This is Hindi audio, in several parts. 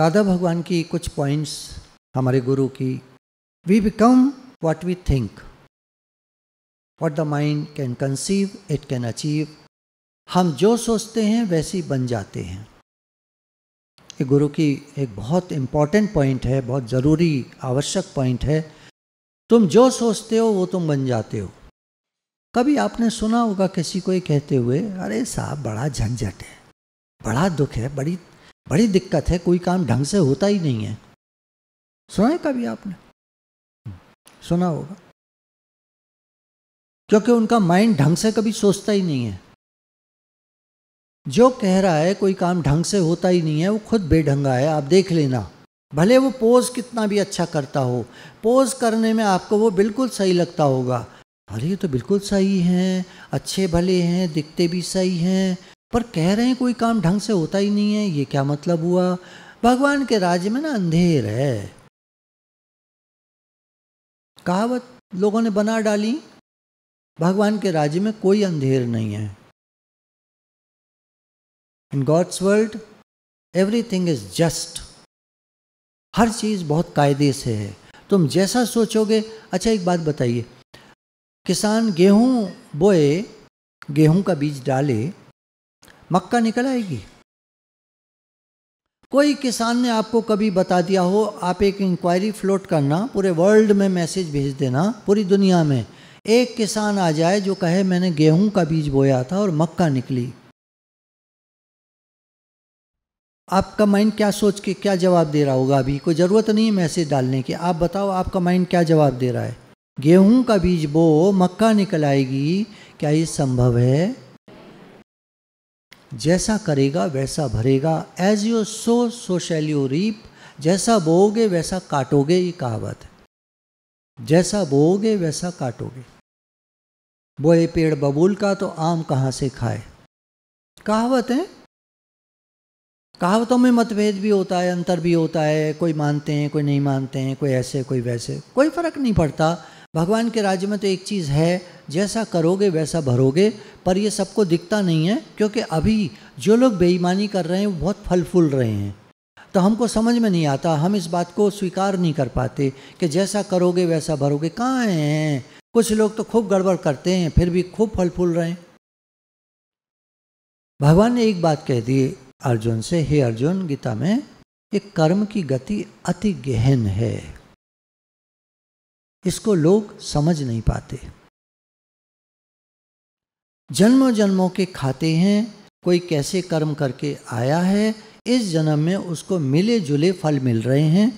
दादा भगवान की कुछ पॉइंट्स हमारे गुरु की we become what we think what the mind can conceive it can achieve हम जो सोचते हैं वैसी बन जाते हैं ये गुरु की एक बहुत इम्पॉर्टेंट पॉइंट है बहुत ज़रूरी आवश्यक पॉइंट है तुम जो सोचते हो वो तुम बन जाते हो कभी आपने सुना होगा किसी को ये कहते हुए अरे साहब बड़ा झंझट है बड़ा दुख है बड़ी बड़ी दिक्कत है कोई काम ढंग से होता ही नहीं है सुना है कभी आपने सुना होगा क्योंकि उनका माइंड ढंग से कभी सोचता ही नहीं है जो कह रहा है कोई काम ढंग से होता ही नहीं है वो खुद बेढंगा है आप देख लेना भले वो पोज कितना भी अच्छा करता हो पोज करने में आपको वो बिल्कुल सही लगता होगा अरे ये तो बिल्कुल सही हैं अच्छे भले हैं दिखते भी सही हैं पर कह रहे हैं कोई काम ढंग से होता ही नहीं है ये क्या मतलब हुआ भगवान के राज्य में ना अंधेर है कहावत लोगों ने बना डाली भगवान के राज्य में कोई अंधेर नहीं है in God's world everything is just हर चीज़ बहुत कायदे से है तुम जैसा सोचोगे अच्छा एक बात बताइए किसान गेहूं बोए गेहूं का बीज डाले मक्का निकल आएगी कोई किसान ने आपको कभी बता दिया हो आप एक इंक्वायरी फ्लोट करना पूरे वर्ल्ड में मैसेज भेज देना पूरी दुनिया में एक किसान आ जाए जो कहे मैंने गेहूं का बीज बोया था और मक्का निकली आपका माइंड क्या सोच के क्या जवाब दे रहा होगा अभी कोई ज़रूरत नहीं है मैसेज डालने की आप बताओ आपका माइंड क्या जवाब दे रहा है गेहूं का बीज बो मक्का निकल आएगी क्या ये संभव है जैसा करेगा वैसा भरेगा as you sow so shall you reap जैसा बोओगे वैसा काटोगे ये कहावत है जैसा बोओगे वैसा काटोगे बोए पेड़ बबूल का तो आम कहाँ से खाए कहावत है कहावतों में मतभेद भी होता है अंतर भी होता है कोई मानते हैं कोई नहीं मानते हैं कोई ऐसे कोई वैसे कोई फ़र्क नहीं पड़ता भगवान के राज्य में तो एक चीज़ है जैसा करोगे वैसा भरोगे पर ये सबको दिखता नहीं है क्योंकि अभी जो लोग बेईमानी कर रहे हैं वो बहुत फल फूल रहे हैं तो हमको समझ में नहीं आता हम इस बात को स्वीकार नहीं कर पाते कि जैसा करोगे वैसा भरोगे कहाँ हैं कुछ लोग तो खूब गड़बड़ करते हैं फिर भी खूब फल फूल रहे हैं भगवान ने एक बात कह दी अर्जुन से हे अर्जुन गीता में एक कर्म की गति अति गहन है इसको लोग समझ नहीं पाते जन्मों जन्मों के खाते हैं कोई कैसे कर्म करके आया है इस जन्म में उसको मिले जुले फल मिल रहे हैं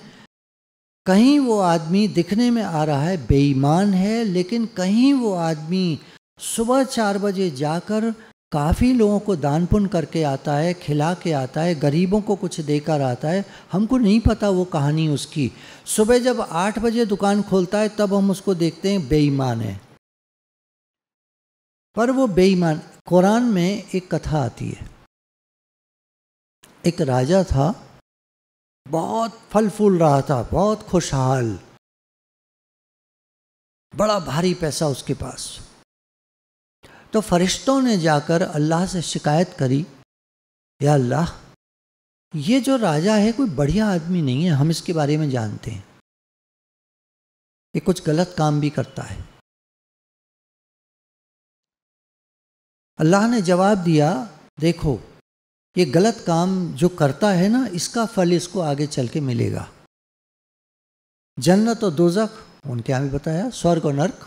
कहीं वो आदमी दिखने में आ रहा है बेईमान है लेकिन कहीं वो आदमी सुबह चार बजे जाकर काफ़ी लोगों को दान पुण्य करके आता है खिला के आता है गरीबों को कुछ देकर आता है हमको नहीं पता वो कहानी उसकी सुबह जब आठ बजे दुकान खोलता है तब हम उसको देखते हैं बेईमान है पर वो बेईमान कुरान में एक कथा आती है एक राजा था बहुत फल फूल रहा था बहुत खुशहाल बड़ा भारी पैसा उसके पास तो फरिश्तों ने जाकर अल्लाह से शिकायत करी या अल्लाह ये जो राजा है कोई बढ़िया आदमी नहीं है हम इसके बारे में जानते हैं ये कुछ गलत काम भी करता है अल्लाह ने जवाब दिया देखो ये गलत काम जो करता है ना इसका फल इसको आगे चल के मिलेगा जन्नत और दोजक उनके यहाँ भी बताया स्वर्ग और नर्क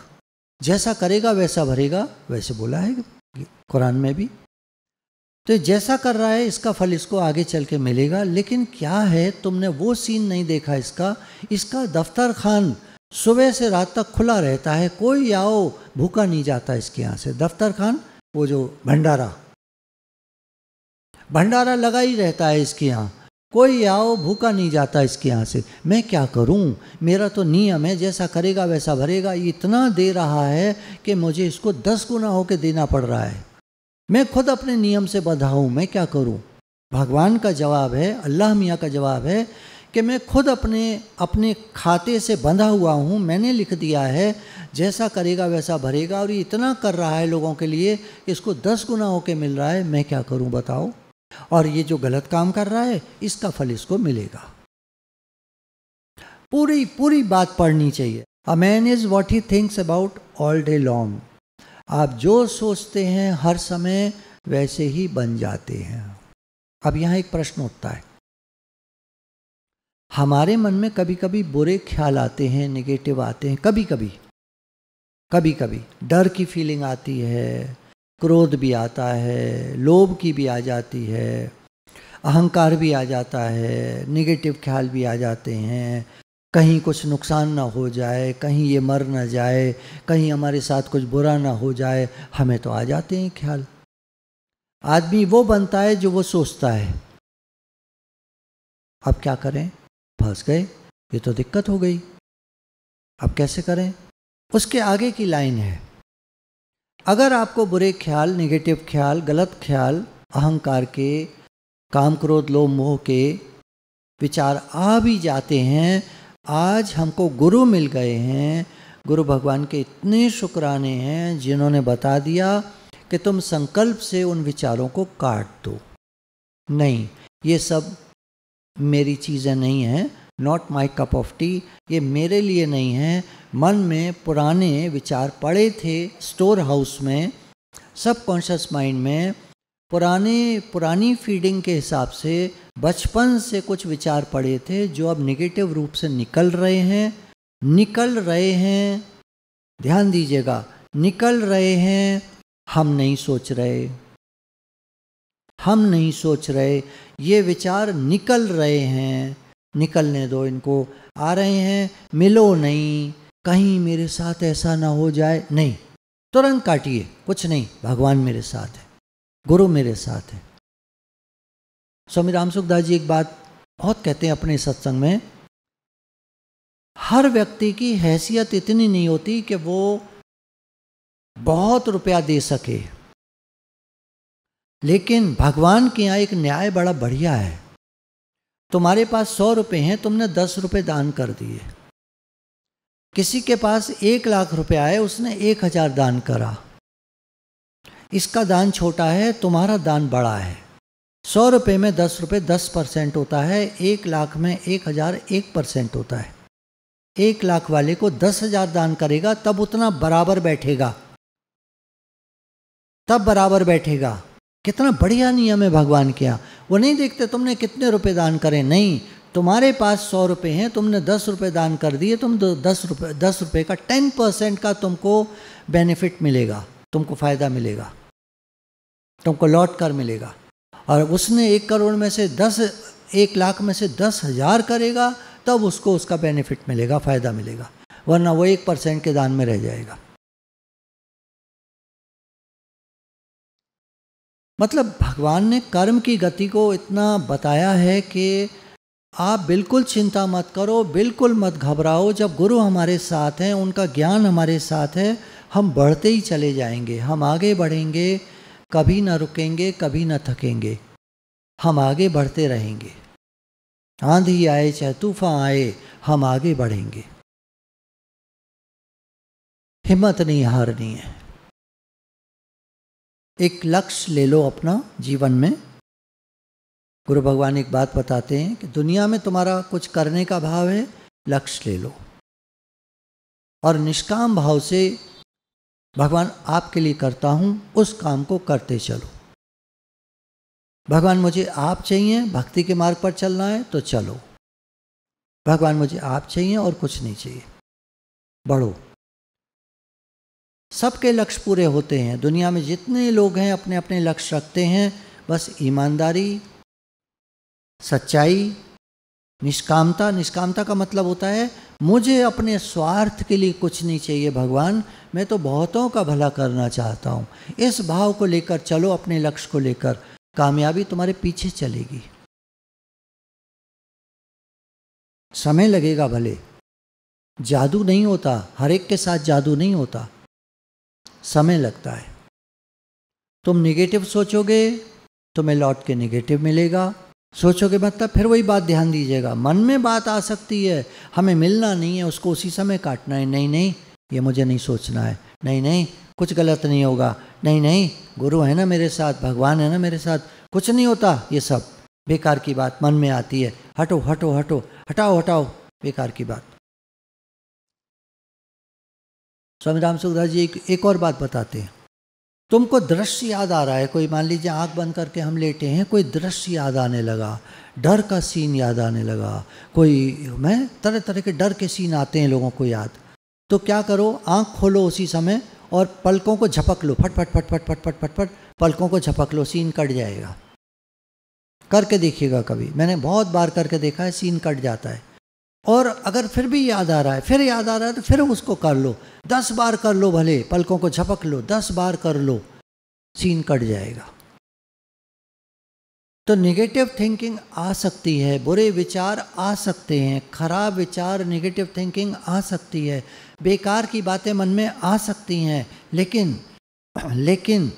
जैसा करेगा वैसा भरेगा वैसे बोला है कुरान में भी तो जैसा कर रहा है इसका फल इसको आगे चल के मिलेगा लेकिन क्या है तुमने वो सीन नहीं देखा इसका इसका दफ्तर खान सुबह से रात तक खुला रहता है कोई आओ भूखा नहीं जाता इसके यहाँ से दफ्तर खान वो जो भंडारा भंडारा लगा ही रहता है इसके यहाँ कोई आओ भूखा नहीं जाता इसके यहाँ से मैं क्या करूँ मेरा तो नियम है जैसा करेगा वैसा भरेगा इतना दे रहा है कि मुझे इसको दस गुना होकर देना पड़ रहा है मैं खुद अपने नियम से बंधा हूँ मैं क्या करूँ भगवान का जवाब है अल्लाह मियाँ का जवाब है कि मैं खुद अपने अपने खाते से बंधा हुआ हूँ मैंने लिख दिया है जैसा करेगा वैसा भरेगा और ये इतना कर रहा है लोगों के लिए इसको दस गुना होके मिल रहा है मैं क्या करूँ बताओ और ये जो गलत काम कर रहा है इसका फल इसको मिलेगा पूरी पूरी बात पढ़नी चाहिए a man is what he thinks about all day long आप जो सोचते हैं हर समय वैसे ही बन जाते हैं अब यहाँ एक प्रश्न उठता है हमारे मन में कभी कभी बुरे ख्याल आते हैं निगेटिव आते हैं कभी कभी कभी कभी डर की फीलिंग आती है क्रोध भी आता है लोभ की भी आ जाती है अहंकार भी आ जाता है निगेटिव ख्याल भी आ जाते हैं कहीं कुछ नुकसान ना हो जाए कहीं ये मर ना जाए कहीं हमारे साथ कुछ बुरा ना हो जाए हमें तो आ जाते हैं ख्याल आदमी वो बनता है जो वो सोचता है अब क्या करें फंस गए ये तो दिक्कत हो गई अब कैसे करें उसके आगे की लाइन है अगर आपको बुरे ख्याल नेगेटिव ख्याल गलत ख्याल अहंकार के काम क्रोध लो मोह के विचार आ भी जाते हैं आज हमको गुरु मिल गए हैं गुरु भगवान के इतने शुक्राने हैं जिन्होंने बता दिया कि तुम संकल्प से उन विचारों को काट दो नहीं ये सब मेरी चीज़ें नहीं हैं not my cup of tea ये मेरे लिए नहीं है मन में पुराने विचार पड़े थे स्टोर हाउस में सब कॉन्शस माइंड में पुराने पुरानी फीडिंग के हिसाब से बचपन से कुछ विचार पड़े थे जो अब निगेटिव रूप से निकल रहे हैं निकल रहे हैं ध्यान दीजिएगा निकल रहे हैं हम नहीं सोच रहे हम नहीं सोच रहे ये विचार निकल रहे हैं निकलने दो इनको आ रहे हैं मिलो नहीं कहीं मेरे साथ ऐसा ना हो जाए नहीं तुरंत काटिए कुछ नहीं भगवान मेरे साथ है गुरु मेरे साथ है स्वामी राम सुखदास जी एक बात बहुत कहते हैं अपने सत्संग में हर व्यक्ति की हैसियत इतनी नहीं होती कि वो बहुत रुपया दे सके लेकिन भगवान के यहाँ एक न्याय बड़ा बढ़िया है तुम्हारे पास सौ रुपये हैं तुमने दस रुपये दान कर दिए किसी के पास एक लाख रुपया है उसने एक हजार दान करा इसका दान छोटा है तुम्हारा दान बड़ा है सौ रुपये में दस रुपये दस परसेंट होता है एक लाख में एक हज़ार एक परसेंट होता है एक लाख वाले को दस हज़ार दान करेगा तब उतना बराबर बैठेगा तब बराबर बैठेगा कितना बढ़िया नियम है भगवान के यहाँ वो नहीं देखते तुमने कितने रुपए दान करें नहीं तुम्हारे पास सौ रुपये हैं तुमने दस रुपये दान कर दिए तुम दस रुपये दस रुपये का टेन परसेंट का तुमको बेनिफिट मिलेगा तुमको फ़ायदा मिलेगा तुमको लौट कर मिलेगा और उसने एक करोड़ में से दस एक लाख में से दस हज़ार करेगा तब उसको उसका बेनिफिट मिलेगा फ़ायदा मिलेगा वरना वो एक परसेंट के दान में रह जाएगा मतलब भगवान ने कर्म की गति को इतना बताया है कि आप बिल्कुल चिंता मत करो बिल्कुल मत घबराओ जब गुरु हमारे साथ हैं उनका ज्ञान हमारे साथ है हम बढ़ते ही चले जाएंगे हम आगे बढ़ेंगे कभी ना रुकेंगे कभी ना थकेंगे हम आगे बढ़ते रहेंगे आंधी आए चाहे तूफान आए हम आगे बढ़ेंगे हिम्मत नहीं हारनी है एक लक्ष्य ले लो अपना जीवन में गुरु भगवान एक बात बताते हैं कि दुनिया में तुम्हारा कुछ करने का भाव है लक्ष्य ले लो और निष्काम भाव से भगवान आपके लिए करता हूँ उस काम को करते चलो भगवान मुझे आप चाहिए भक्ति के मार्ग पर चलना है तो चलो भगवान मुझे आप चाहिए और कुछ नहीं चाहिए बढ़ो सबके लक्ष्य पूरे होते हैं दुनिया में जितने लोग हैं अपने अपने लक्ष्य रखते हैं बस ईमानदारी सच्चाई निष्कामता निष्कामता का मतलब होता है मुझे अपने स्वार्थ के लिए कुछ नहीं चाहिए भगवान मैं तो बहुतों का भला करना चाहता हूँ इस भाव को लेकर चलो अपने लक्ष्य को लेकर कामयाबी तुम्हारे पीछे चलेगी समय लगेगा भले जादू नहीं होता हर एक के साथ जादू नहीं होता समय लगता है तुम निगेटिव सोचोगे तुम्हें लौट के निगेटिव मिलेगा सोचोगे मतलब फिर वही बात ध्यान दीजिएगा मन में बात आ सकती है हमें मिलना नहीं है उसको उसी समय काटना है नहीं नहीं ये मुझे नहीं सोचना है नहीं नहीं कुछ गलत नहीं होगा नहीं नहीं गुरु है ना मेरे साथ भगवान है ना मेरे साथ कुछ नहीं होता ये सब बेकार की बात मन में आती है हटो हटो हटो हटाओ हटाओ बेकार की बात स्वामी राम सुखदास जी एक, एक और बात बताते हैं तुमको दृश्य याद आ रहा है कोई मान लीजिए आंख बंद करके हम लेटे हैं कोई दृश्य याद आने लगा डर का सीन याद आने लगा कोई मैं तरह तरह के डर के सीन आते हैं लोगों को याद तो क्या करो आंख खोलो उसी समय और पलकों को झपक लो फट फट फट फट फट फट फट फट पलकों को झपक लो सीन कट जाएगा करके देखिएगा कभी मैंने बहुत बार करके देखा है सीन कट जाता है और अगर फिर भी याद आ रहा है फिर याद आ रहा है तो फिर उसको कर लो दस बार कर लो भले पलकों को झपक लो दस बार कर लो सीन कट जाएगा तो नेगेटिव थिंकिंग आ सकती है बुरे विचार आ सकते हैं खराब विचार नेगेटिव थिंकिंग आ सकती है बेकार की बातें मन में आ सकती हैं लेकिन लेकिन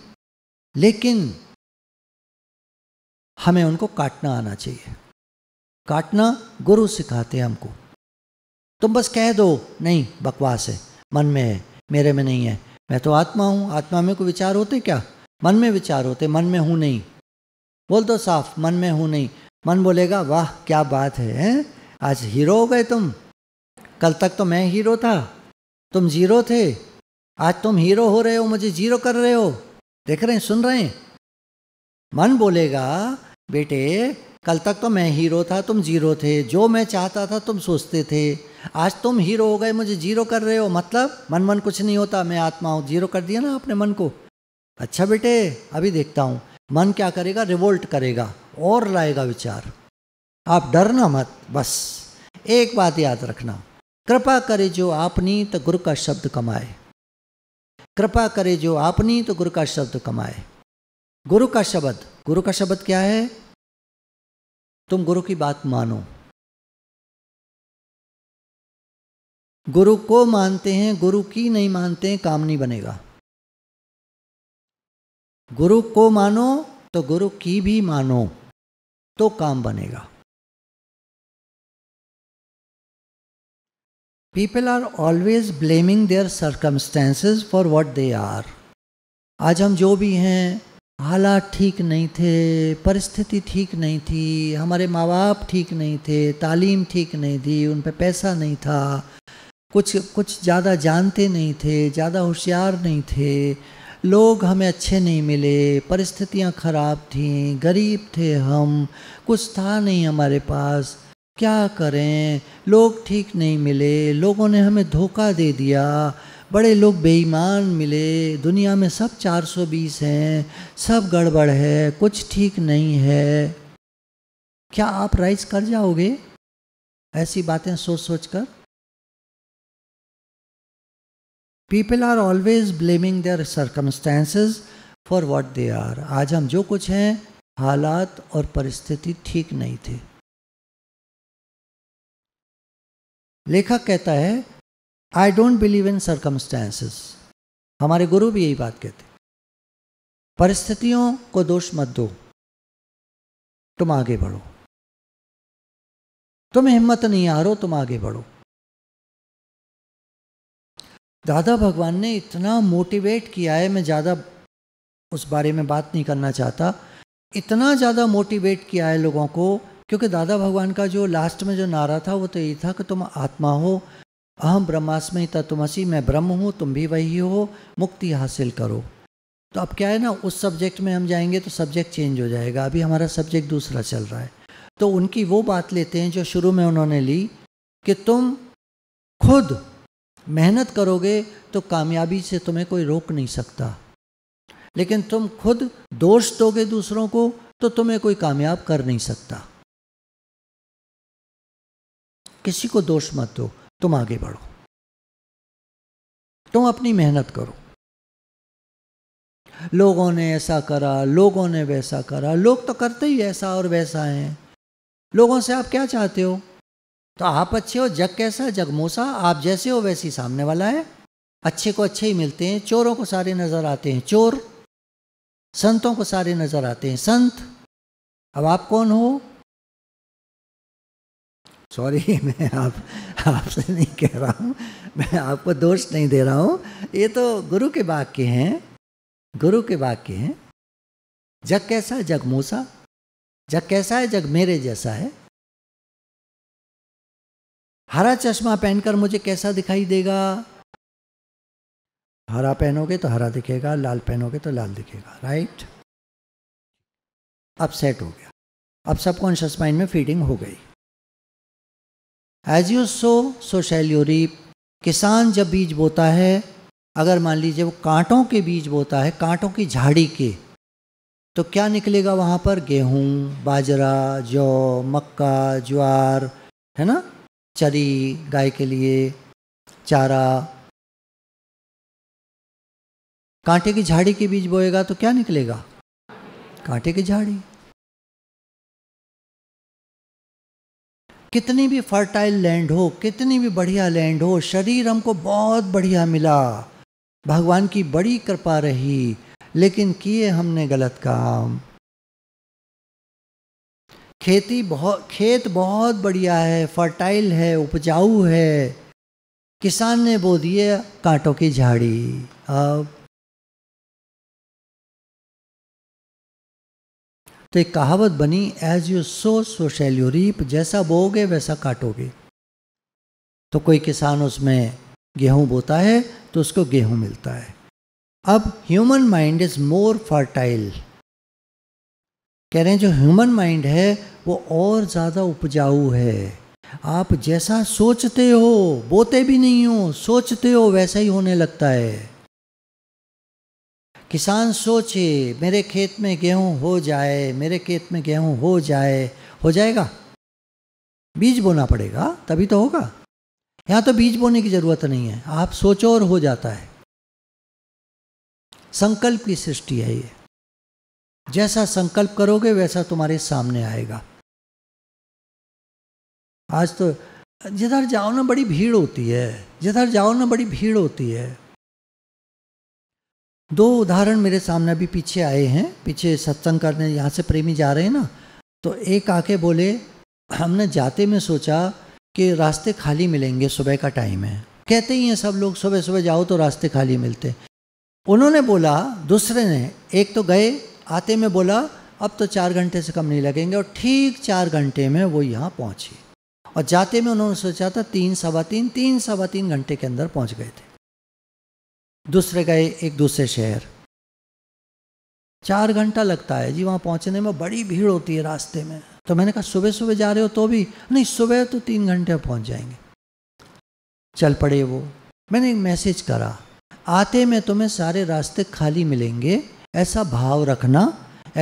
लेकिन हमें उनको काटना आना चाहिए काटना गुरु सिखाते हैं हमको तुम बस कह दो नहीं बकवास है मन में है मेरे में नहीं है मैं तो आत्मा हूँ आत्मा में कोई विचार होते क्या मन में विचार होते मन में हूँ नहीं बोल दो साफ मन में हूँ नहीं मन बोलेगा वाह क्या बात है है? आज हीरो हो गए तुम कल तक तो मैं हीरो था तुम जीरो थे आज तुम हीरो हो रहे हो मुझे जीरो कर रहे हो देख रहे हैं सुन रहे हैं मन बोलेगा बेटे कल तक तो मैं हीरो था तुम जीरो थे जो मैं चाहता था तुम सोचते थे आज तुम हीरो हो गए मुझे जीरो कर रहे हो मतलब मन मन कुछ नहीं होता मैं आत्मा हूँ जीरो कर दिया ना आपने मन को अच्छा बेटे अभी देखता हूँ मन क्या करेगा रिवोल्ट करेगा और लाएगा विचार आप डरना मत बस एक बात याद रखना कृपा करे जो आपनी तो गुरु का शब्द कमाए कृपा करे जो आपनी तो गुरु का शब्द कमाए गुरु का शब्द गुरु का शब्द क्या है तुम गुरु की बात मानो गुरु को मानते हैं गुरु की नहीं मानते हैं काम नहीं बनेगा गुरु को मानो तो गुरु की भी मानो तो काम बनेगा people are always blaming their circumstances for what they are आज हम जो भी हैं हालात ठीक नहीं थे परिस्थिति ठीक नहीं थी हमारे माँ बाप ठीक नहीं थे तालीम ठीक नहीं थी उन पर पैसा नहीं था कुछ कुछ ज़्यादा जानते नहीं थे ज़्यादा होशियार नहीं थे लोग हमें अच्छे नहीं मिले परिस्थितियाँ ख़राब थीं गरीब थे हम कुछ था नहीं हमारे पास क्या करें लोग ठीक नहीं मिले लोगों ने हमें धोखा दे दिया बड़े लोग बेईमान मिले दुनिया में सब 420 हैं सब गड़बड़ है कुछ ठीक नहीं है क्या आप राइज कर जाओगे ऐसी बातें सोच सोच कर people are always blaming their circumstances for what they are आज हम जो कुछ हैं हालात और परिस्थिति ठीक नहीं थे लेखक कहता है I don't believe in circumstances हमारे गुरु भी यही बात कहते परिस्थितियों को दोष मत दो तुम आगे बढ़ो तुम हिम्मत नहीं हारो तुम आगे बढ़ो दादा भगवान ने इतना मोटिवेट किया है मैं ज़्यादा उस बारे में बात नहीं करना चाहता इतना ज़्यादा मोटिवेट किया है लोगों को क्योंकि दादा भगवान का जो लास्ट में जो नारा था वो तो यही था कि तुम आत्मा हो अहम ब्रह्मास्मि तत्वमसी मैं ब्रह्म हूँ तुम भी वही हो मुक्ति हासिल करो तो अब क्या है ना उस सब्जेक्ट में हम जाएंगे तो सब्जेक्ट चेंज हो जाएगा अभी हमारा सब्जेक्ट दूसरा चल रहा है तो उनकी वो बात लेते हैं जो शुरू में उन्होंने ली कि तुम खुद मेहनत करोगे तो कामयाबी से तुम्हें कोई रोक नहीं सकता लेकिन तुम खुद दोष दोगे दूसरों को तो तुम्हें कोई कामयाब कर नहीं सकता किसी को दोष मत दो तुम आगे बढ़ो तुम अपनी मेहनत करो लोगों ने ऐसा करा लोगों ने वैसा करा लोग तो करते ही ऐसा और वैसा हैं लोगों से आप क्या चाहते हो तो आप अच्छे हो जग कैसा जग मोसा आप जैसे हो वैसी सामने वाला है अच्छे को अच्छे ही मिलते हैं चोरों को सारे नज़र आते हैं चोर संतों को सारे नज़र आते हैं संत अब आप कौन हो सॉरी मैं आप आपसे नहीं कह रहा हूँ मैं आपको दोष नहीं दे रहा हूँ ये तो गुरु के वाक्य हैं गुरु के वाक्य हैं जग कैसा है जग मूसा जग कैसा है जग मेरे जैसा है हरा चश्मा पहनकर मुझे कैसा दिखाई देगा हरा पहनोगे तो हरा दिखेगा लाल पहनोगे तो लाल दिखेगा राइट अब सेट हो गया अब सबकॉन्शियस माइंड में फीडिंग हो गई as you sow so shall you reap किसान जब बीज बोता है अगर मान लीजिए वो कांटों के बीज बोता है कांटों की झाड़ी के तो क्या निकलेगा वहाँ पर गेहूँ बाजरा जौ मक्का ज्वार है ना चरी गाय के लिए चारा कांटे की झाड़ी के बीज बोएगा तो क्या निकलेगा कांटे की झाड़ी कितनी भी फर्टाइल लैंड हो कितनी भी बढ़िया लैंड हो शरीर हमको बहुत बढ़िया मिला भगवान की बड़ी कृपा रही लेकिन किए हमने गलत काम खेती बहुत खेत बहुत बढ़िया है फर्टाइल है उपजाऊ है किसान ने बो दिए कांटों की झाड़ी अब तो एक कहावत बनी as you sow so shall you reap जैसा बोओगे वैसा काटोगे तो कोई किसान उसमें गेहूं बोता है तो उसको गेहूं मिलता है अब human mind is more fertile कह रहे हैं जो ह्यूमन माइंड है वो और ज़्यादा उपजाऊ है आप जैसा सोचते हो बोते भी नहीं हो सोचते हो वैसा ही होने लगता है किसान सोचे मेरे खेत में गेहूं हो जाए मेरे खेत में गेहूं हो जाए हो जाएगा बीज बोना पड़ेगा तभी तो होगा यहाँ तो बीज बोने की ज़रूरत नहीं है आप सोचो और हो जाता है संकल्प की सृष्टि है ये जैसा संकल्प करोगे वैसा तुम्हारे सामने आएगा आज तो जिधर जाओ ना बड़ी भीड़ होती है जिधर जाओ ना बड़ी भीड़ होती है दो उदाहरण मेरे सामने अभी पीछे आए हैं पीछे सत्संग करने यहाँ से प्रेमी जा रहे हैं ना तो एक आके बोले हमने जाते में सोचा कि रास्ते खाली मिलेंगे सुबह का टाइम है कहते ही हैं सब लोग सुबह सुबह जाओ तो रास्ते खाली मिलते उन्होंने बोला दूसरे ने एक तो गए आते में बोला अब तो चार घंटे से कम नहीं लगेंगे और ठीक चार घंटे में वो यहाँ पहुँची और जाते में उन्होंने सोचा था तीन सवा तीन तीन सवा तीन घंटे के अंदर पहुँच गए थे दूसरे गए एक दूसरे शहर चार घंटा लगता है जी वहाँ पहुँचने में बड़ी भीड़ होती है रास्ते में तो मैंने कहा सुबह सुबह जा रहे हो तो भी नहीं सुबह तो तीन घंटे में पहुँच जाएंगे चल पड़े वो मैंने एक मैसेज करा आते में तुम्हें सारे रास्ते खाली मिलेंगे ऐसा भाव रखना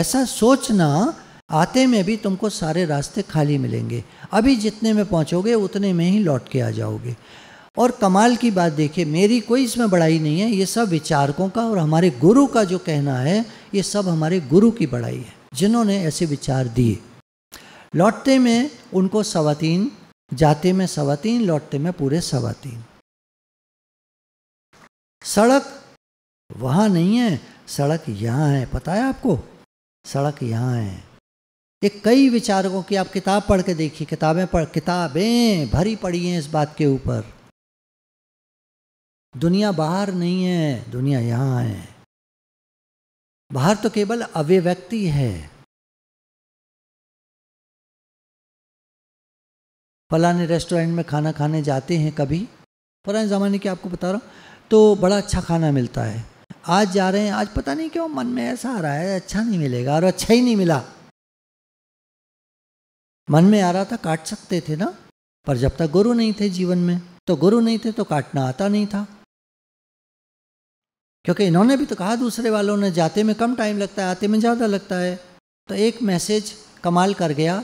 ऐसा सोचना आते में भी तुमको सारे रास्ते खाली मिलेंगे अभी जितने में पहुंचोगे उतने में ही लौट के आ जाओगे और कमाल की बात देखिए मेरी कोई इसमें बड़ाई नहीं है ये सब विचारकों का और हमारे गुरु का जो कहना है ये सब हमारे गुरु की बड़ाई है जिन्होंने ऐसे विचार दिए लौटते में उनको सवा तीन जाते में सवा तीन लौटते में पूरे सवा तीन सड़क वहाँ नहीं है सड़क यहाँ है पता है आपको सड़क यहाँ है ये कई विचारकों की आप किताब पढ़ के देखिए किताबें पढ़ किताबें भरी पड़ी हैं इस बात के ऊपर दुनिया बाहर नहीं है दुनिया यहाँ है बाहर तो केवल अव्यक्ति है फलाने रेस्टोरेंट में खाना खाने जाते हैं कभी पुराने ज़माने की आपको बता रहा हूँ तो बड़ा अच्छा खाना मिलता है आज जा रहे हैं आज पता नहीं क्यों मन में ऐसा आ रहा है अच्छा नहीं मिलेगा और अच्छा ही नहीं मिला मन में आ रहा था काट सकते थे ना पर जब तक गुरु नहीं थे जीवन में तो गुरु नहीं थे तो काटना आता नहीं था क्योंकि इन्होंने भी तो कहा दूसरे वालों ने जाते में कम टाइम लगता है आते में ज़्यादा लगता है तो एक मैसेज कमाल कर गया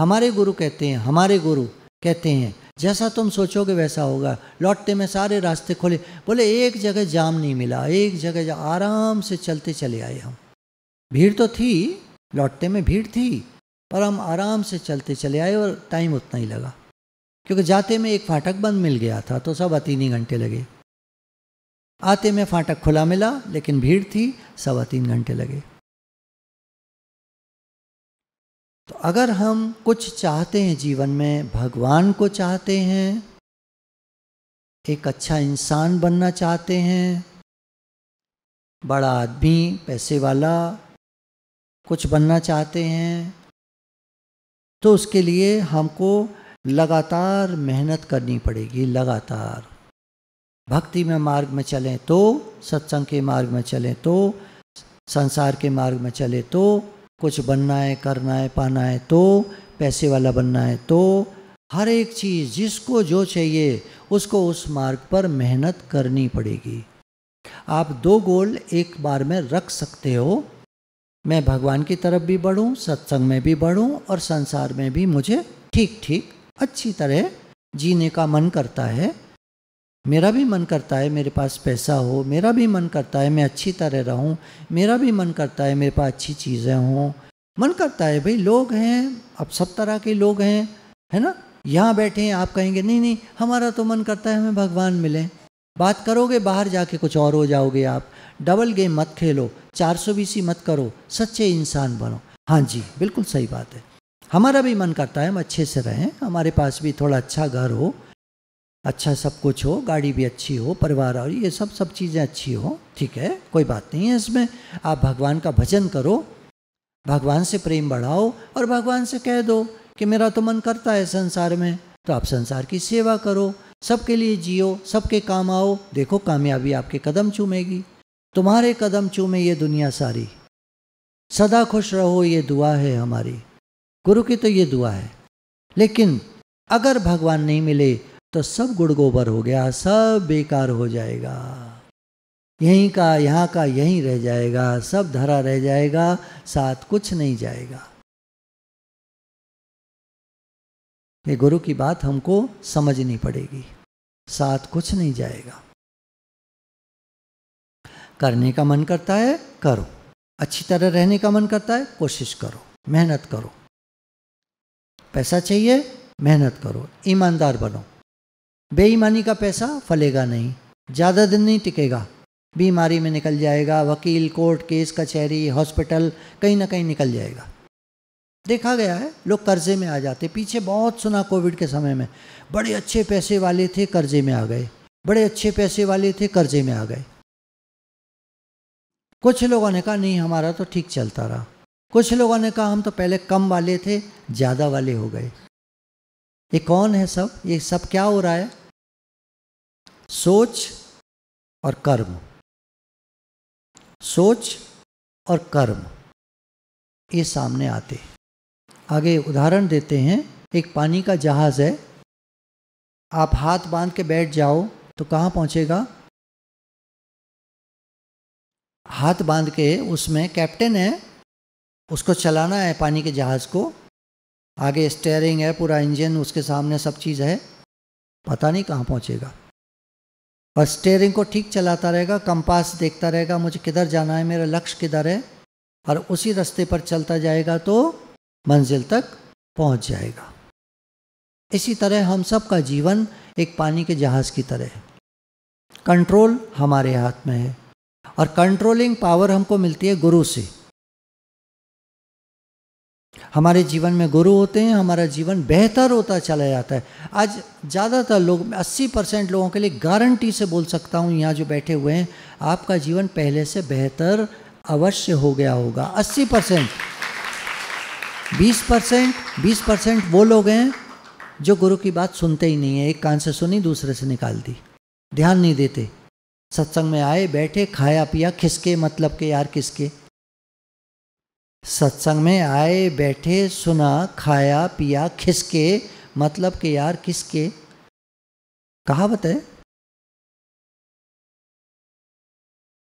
हमारे गुरु कहते हैं हमारे गुरु कहते हैं जैसा तुम सोचोगे वैसा होगा लौटते में सारे रास्ते खोले बोले एक जगह जाम नहीं मिला एक जगह आराम से चलते चले आए हम भीड़ तो थी लौटते में भीड़ थी पर हम आराम से चलते चले आए और टाइम उतना ही लगा क्योंकि जाते में एक फाटक बंद मिल गया था तो सब तीन ही घंटे लगे आते में फाटक खुला मिला लेकिन भीड़ थी सवा तीन घंटे लगे तो अगर हम कुछ चाहते हैं जीवन में भगवान को चाहते हैं एक अच्छा इंसान बनना चाहते हैं बड़ा आदमी पैसे वाला कुछ बनना चाहते हैं तो उसके लिए हमको लगातार मेहनत करनी पड़ेगी लगातार भक्ति में मार्ग में चलें तो सत्संग के मार्ग में चलें तो संसार के मार्ग में चले तो कुछ बनना है करना है पाना है तो पैसे वाला बनना है तो हर एक चीज़ जिसको जो चाहिए उसको उस मार्ग पर मेहनत करनी पड़ेगी आप दो गोल एक बार में रख सकते हो मैं भगवान की तरफ भी बढ़ूं सत्संग में भी बढ़ूं और संसार में भी मुझे ठीक ठीक अच्छी तरह जीने का मन करता है मेरा भी मन करता है मेरे पास पैसा हो मेरा भी मन करता है मैं अच्छी तरह रहूं मेरा भी मन करता है मेरे पास अच्छी चीज़ें हों मन करता है भाई लोग हैं अब सब तरह के लोग हैं है ना यहाँ बैठे हैं आप कहेंगे नहीं नहीं हमारा तो मन करता है हमें भगवान मिले बात करोगे बाहर जाके कुछ और हो जाओगे आप डबल गेम मत खेलो चार सौ बीसी मत करो सच्चे इंसान बनो हाँ जी बिल्कुल सही बात है हमारा भी मन करता है हम अच्छे से रहें हमारे पास भी थोड़ा अच्छा घर हो अच्छा सब कुछ हो गाड़ी भी अच्छी हो परिवार और ये सब सब चीज़ें अच्छी हो ठीक है कोई बात नहीं है इसमें आप भगवान का भजन करो भगवान से प्रेम बढ़ाओ और भगवान से कह दो कि मेरा तो मन करता है संसार में तो आप संसार की सेवा करो सबके लिए जियो सबके काम आओ देखो कामयाबी आपके कदम चूमेगी तुम्हारे कदम चूमे ये दुनिया सारी सदा खुश रहो ये दुआ है हमारी गुरु की तो ये दुआ है लेकिन अगर भगवान नहीं मिले तो सब गुड़ गोबर हो गया सब बेकार हो जाएगा यहीं का यहाँ का यहीं रह जाएगा सब धरा रह जाएगा साथ कुछ नहीं जाएगा ये गुरु की बात हमको समझनी पड़ेगी साथ कुछ नहीं जाएगा करने का मन करता है करो अच्छी तरह रहने का मन करता है कोशिश करो मेहनत करो पैसा चाहिए मेहनत करो ईमानदार बनो बेईमानी का पैसा फलेगा नहीं ज़्यादा दिन नहीं टिकेगा बीमारी में निकल जाएगा वकील कोर्ट केस कचहरी हॉस्पिटल कहीं ना कहीं निकल जाएगा देखा गया है लोग कर्जे में आ जाते पीछे बहुत सुना कोविड के समय में बड़े अच्छे पैसे वाले थे कर्जे में आ गए बड़े अच्छे पैसे वाले थे कर्जे में आ गए कुछ लोगों ने कहा नहीं हमारा तो ठीक चलता रहा कुछ लोगों ने कहा हम तो पहले कम वाले थे ज़्यादा वाले हो गए ये कौन है सब ये सब क्या हो रहा है सोच और कर्म सोच और कर्म ये सामने आते आगे उदाहरण देते हैं एक पानी का जहाज़ है आप हाथ बांध के बैठ जाओ तो कहाँ पहुँचेगा हाथ बांध के उसमें कैप्टन है उसको चलाना है पानी के जहाज़ को आगे स्टेयरिंग है पूरा इंजन उसके सामने सब चीज़ है पता नहीं कहाँ पहुँचेगा और स्टेयरिंग को ठीक चलाता रहेगा कंपास देखता रहेगा मुझे किधर जाना है मेरा लक्ष्य किधर है और उसी रास्ते पर चलता जाएगा तो मंजिल तक पहुंच जाएगा इसी तरह हम सब का जीवन एक पानी के जहाज़ की तरह है कंट्रोल हमारे हाथ में है और कंट्रोलिंग पावर हमको मिलती है गुरु से हमारे जीवन में गुरु होते हैं हमारा जीवन बेहतर होता चला जाता है आज ज़्यादातर लोग 80 परसेंट लोगों के लिए गारंटी से बोल सकता हूँ यहाँ जो बैठे हुए हैं आपका जीवन पहले से बेहतर अवश्य हो गया होगा 80 परसेंट बीस परसेंट बीस परसेंट वो लोग हैं जो गुरु की बात सुनते ही नहीं है एक कान से सुनी दूसरे से निकाल दी ध्यान नहीं देते सत्संग में आए बैठे खाया पिया खिसके मतलब के यार किसके सत्संग में आए बैठे सुना खाया पिया खिसके मतलब के यार किसके कहावत है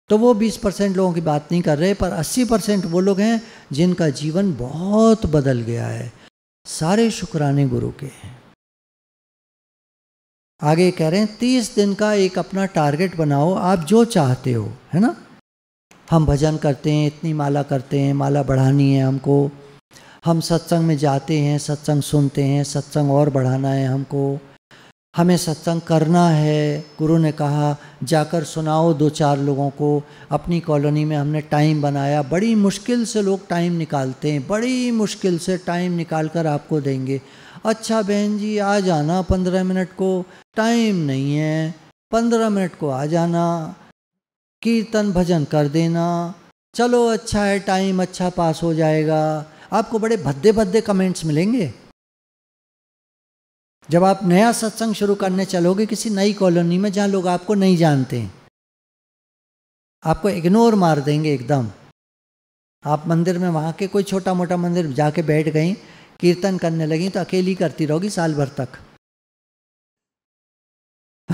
तो वो 20 परसेंट लोगों की बात नहीं कर रहे पर 80 परसेंट वो लोग हैं जिनका जीवन बहुत बदल गया है सारे शुक्राने गुरु के हैं आगे कह रहे हैं तीस दिन का एक अपना टारगेट बनाओ आप जो चाहते हो है ना हम भजन करते हैं इतनी माला करते हैं माला बढ़ानी है हमको हम सत्संग में जाते हैं सत्संग सुनते हैं सत्संग और बढ़ाना है हमको हमें सत्संग करना है गुरु ने कहा जाकर सुनाओ दो चार लोगों को अपनी कॉलोनी में हमने टाइम बनाया बड़ी मुश्किल से लोग टाइम निकालते हैं बड़ी मुश्किल से टाइम निकाल कर आपको देंगे अच्छा बहन जी आ जाना पंद्रह मिनट को टाइम नहीं है पंद्रह मिनट को आ जाना कीर्तन भजन कर देना चलो अच्छा है टाइम अच्छा पास हो जाएगा आपको बड़े भद्दे भद्दे कमेंट्स मिलेंगे जब आप नया सत्संग शुरू करने चलोगे किसी नई कॉलोनी में जहाँ लोग आपको नहीं जानते आपको इग्नोर मार देंगे एकदम आप मंदिर में वहाँ के कोई छोटा मोटा मंदिर जाके बैठ गई कीर्तन करने लगी तो अकेली करती रहोगी साल भर तक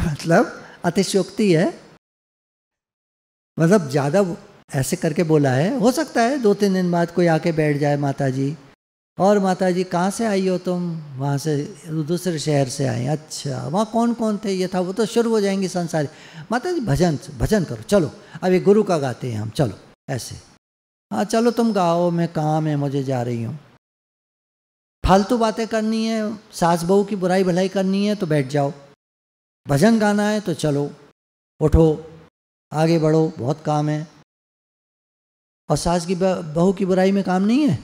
मतलब अतिशयोक्ति है मतलब ज़्यादा ऐसे करके बोला है हो सकता है दो तीन दिन बाद कोई आके बैठ जाए माता जी और माता जी कहाँ से आई हो तुम वहाँ से दूसरे शहर से आए अच्छा वहाँ कौन कौन थे ये था वो तो शुरू हो जाएंगी संसारी माता जी भजन भजन करो चलो अभी गुरु का गाते हैं हम चलो ऐसे हाँ चलो तुम गाओ मैं कहाँ मैं मुझे जा रही हूँ फालतू बातें करनी है सास बहू की बुराई भलाई करनी है तो बैठ जाओ भजन गाना है तो चलो उठो आगे बढ़ो बहुत काम है और सास की बहू की बुराई में काम नहीं है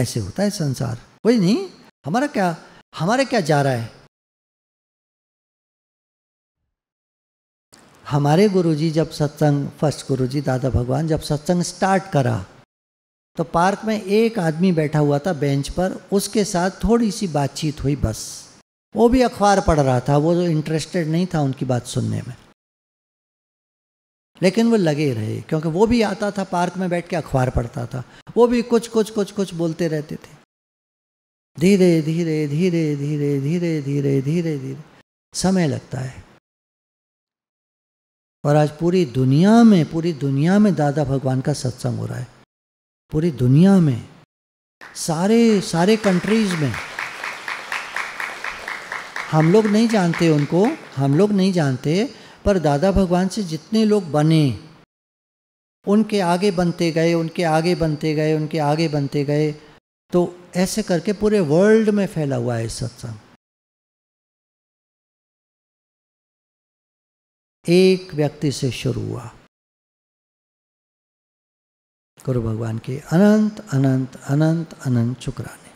ऐसे होता है संसार कोई नहीं हमारा क्या हमारे क्या जा रहा है हमारे गुरुजी जब सत्संग फर्स्ट गुरुजी दादा भगवान जब सत्संग स्टार्ट करा तो पार्क में एक आदमी बैठा हुआ था बेंच पर उसके साथ थोड़ी सी बातचीत हुई बस वो भी अखबार पढ़ रहा था वो इंटरेस्टेड तो नहीं था उनकी बात सुनने में लेकिन वो लगे रहे क्योंकि वो भी आता था पार्क में बैठ के अखबार पढ़ता था वो भी कुछ कुछ कुछ कुछ बोलते रहते थे धीरे धीरे धीरे धीरे धीरे धीरे धीरे धीरे समय लगता है और आज पूरी दुनिया में पूरी दुनिया में दादा भगवान का सत्संग हो रहा है पूरी दुनिया में सारे सारे कंट्रीज में हम लोग नहीं जानते उनको हम लोग नहीं जानते पर दादा भगवान से जितने लोग बने उनके आगे बनते गए उनके आगे बनते गए उनके आगे बनते गए तो ऐसे करके पूरे वर्ल्ड में फैला हुआ है सत्संग एक व्यक्ति से शुरू हुआ गुरु भगवान के अनंत अनंत अनंत अनंत शुक्राने